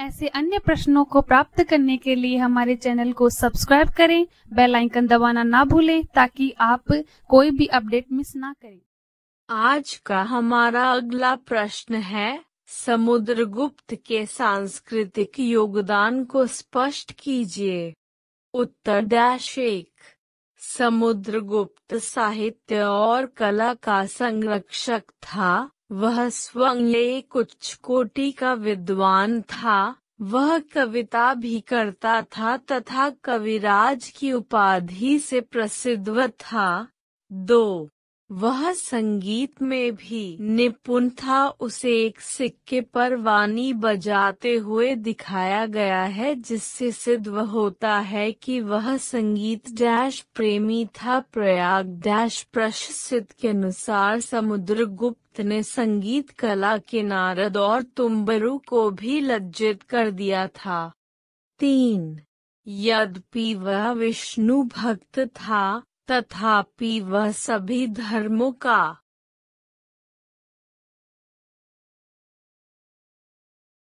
ऐसे अन्य प्रश्नों को प्राप्त करने के लिए हमारे चैनल को सब्सक्राइब करें बेल आइकन दबाना ना भूलें ताकि आप कोई भी अपडेट मिस ना करें आज का हमारा अगला प्रश्न है समुद्रगुप्त के सांस्कृतिक योगदान को स्पष्ट कीजिए उत्तर डैश एक समुद्रगुप्त साहित्य और कला का संरक्षक था वह स्वयं एक उच्च कोटि का विद्वान था वह कविता भी करता था तथा कविराज की उपाधि से प्रसिद्ध था दो वह संगीत में भी निपुण था उसे एक सिक्के पर वानी बजाते हुए दिखाया गया है जिससे सिद्ध होता है कि वह संगीत डैश प्रेमी था प्रयाग डैश प्रशसिद के अनुसार समुद्र गुप्त ने संगीत कला के नारद और तुम्बरू को भी लज्जित कर दिया था तीन यद्यपि वह विष्णु भक्त था तथापि वह सभी धर्मों का